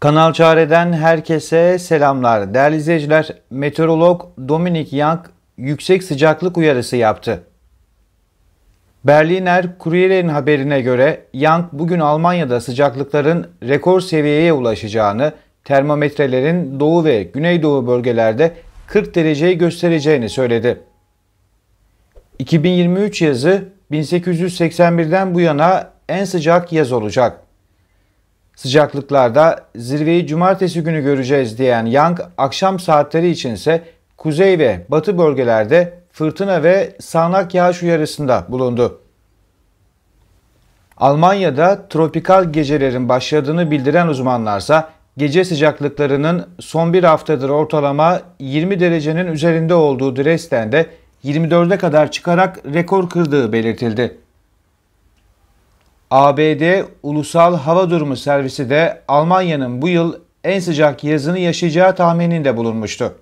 Kanal Çare'den herkese selamlar. Değerli izleyiciler, meteorolog Dominik Young yüksek sıcaklık uyarısı yaptı. Berliner Kurier'in haberine göre Young bugün Almanya'da sıcaklıkların rekor seviyeye ulaşacağını, termometrelerin doğu ve güneydoğu bölgelerde 40 dereceyi göstereceğini söyledi. 2023 yazı 1881'den bu yana en sıcak yaz olacak. Sıcaklıklarda zirveyi cumartesi günü göreceğiz diyen Yang, akşam saatleri içinse kuzey ve batı bölgelerde fırtına ve sağanak yağış uyarısında bulundu. Almanya'da tropikal gecelerin başladığını bildiren uzmanlarsa gece sıcaklıklarının son bir haftadır ortalama 20 derecenin üzerinde olduğu Dresden'de 24'e kadar çıkarak rekor kırdığı belirtildi. ABD Ulusal Hava Durumu Servisi de Almanya'nın bu yıl en sıcak yazını yaşayacağı tahmininde bulunmuştu.